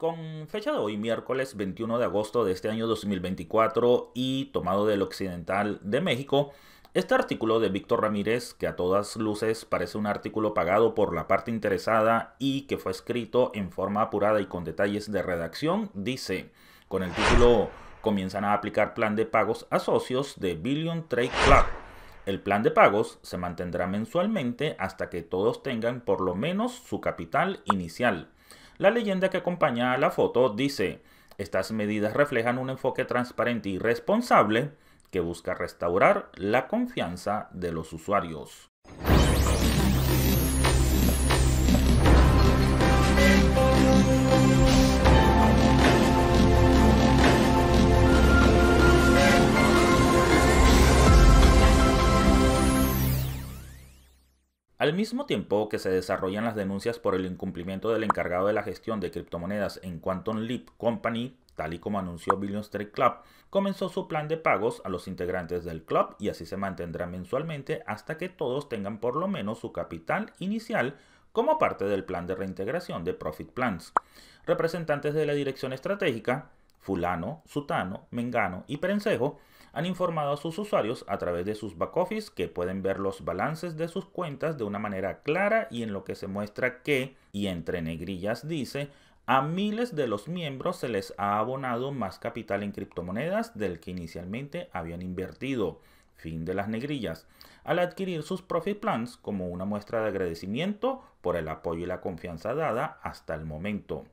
Con fecha de hoy, miércoles 21 de agosto de este año 2024 y tomado del Occidental de México, este artículo de Víctor Ramírez, que a todas luces parece un artículo pagado por la parte interesada y que fue escrito en forma apurada y con detalles de redacción, dice, con el título Comienzan a aplicar plan de pagos a socios de Billion Trade Club. El plan de pagos se mantendrá mensualmente hasta que todos tengan por lo menos su capital inicial. La leyenda que acompaña a la foto dice, estas medidas reflejan un enfoque transparente y responsable que busca restaurar la confianza de los usuarios. Al mismo tiempo que se desarrollan las denuncias por el incumplimiento del encargado de la gestión de criptomonedas en Quantum Leap Company, tal y como anunció Billion Street Club, comenzó su plan de pagos a los integrantes del club y así se mantendrá mensualmente hasta que todos tengan por lo menos su capital inicial como parte del plan de reintegración de Profit Plans. Representantes de la Dirección Estratégica, fulano, sutano, mengano y prensejo han informado a sus usuarios a través de sus back office que pueden ver los balances de sus cuentas de una manera clara y en lo que se muestra que, y entre negrillas dice, a miles de los miembros se les ha abonado más capital en criptomonedas del que inicialmente habían invertido. Fin de las negrillas. Al adquirir sus profit plans como una muestra de agradecimiento por el apoyo y la confianza dada hasta el momento.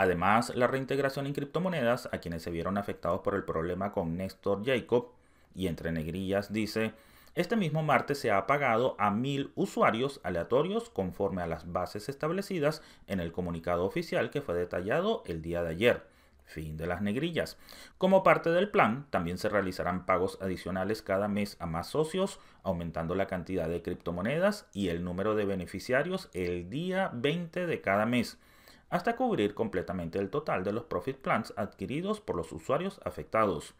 Además, la reintegración en criptomonedas a quienes se vieron afectados por el problema con Néstor Jacob y entre negrillas dice, este mismo martes se ha pagado a mil usuarios aleatorios conforme a las bases establecidas en el comunicado oficial que fue detallado el día de ayer. Fin de las negrillas. Como parte del plan, también se realizarán pagos adicionales cada mes a más socios, aumentando la cantidad de criptomonedas y el número de beneficiarios el día 20 de cada mes hasta cubrir completamente el total de los profit plans adquiridos por los usuarios afectados.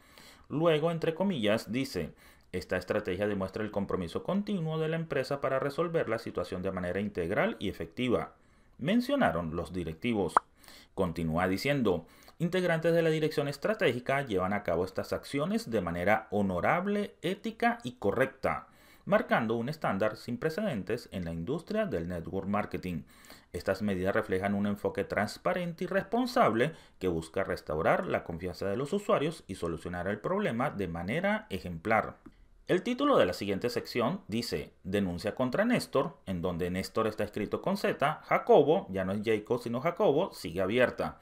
Luego, entre comillas, dice, esta estrategia demuestra el compromiso continuo de la empresa para resolver la situación de manera integral y efectiva, mencionaron los directivos. Continúa diciendo, integrantes de la dirección estratégica llevan a cabo estas acciones de manera honorable, ética y correcta marcando un estándar sin precedentes en la industria del network marketing. Estas medidas reflejan un enfoque transparente y responsable que busca restaurar la confianza de los usuarios y solucionar el problema de manera ejemplar. El título de la siguiente sección dice Denuncia contra Néstor, en donde Néstor está escrito con Z, Jacobo, ya no es Jacob sino Jacobo, sigue abierta.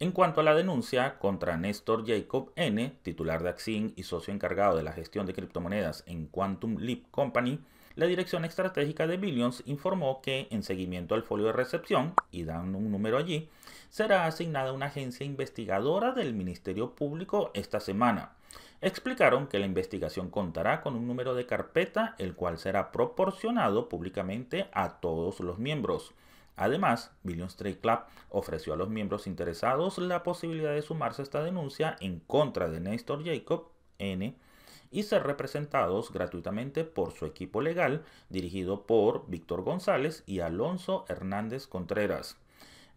En cuanto a la denuncia contra Néstor Jacob N., titular de Axin y socio encargado de la gestión de criptomonedas en Quantum Leap Company, la Dirección Estratégica de Billions informó que, en seguimiento al folio de recepción, y dan un número allí, será asignada una agencia investigadora del Ministerio Público esta semana. Explicaron que la investigación contará con un número de carpeta, el cual será proporcionado públicamente a todos los miembros. Además, Billion Trade Club ofreció a los miembros interesados la posibilidad de sumarse a esta denuncia en contra de Néstor Jacob N y ser representados gratuitamente por su equipo legal dirigido por Víctor González y Alonso Hernández Contreras.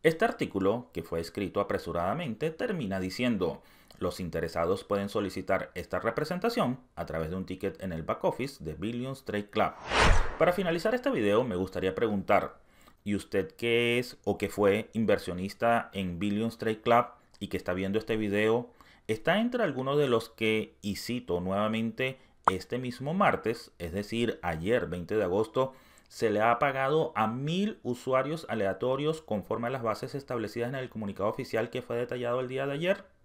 Este artículo, que fue escrito apresuradamente, termina diciendo, los interesados pueden solicitar esta representación a través de un ticket en el back office de Billion Trade Club. Para finalizar este video me gustaría preguntar, y usted que es o que fue inversionista en Billions Trade Club y que está viendo este video, está entre algunos de los que, y cito nuevamente, este mismo martes, es decir, ayer 20 de agosto, se le ha pagado a mil usuarios aleatorios conforme a las bases establecidas en el comunicado oficial que fue detallado el día de ayer.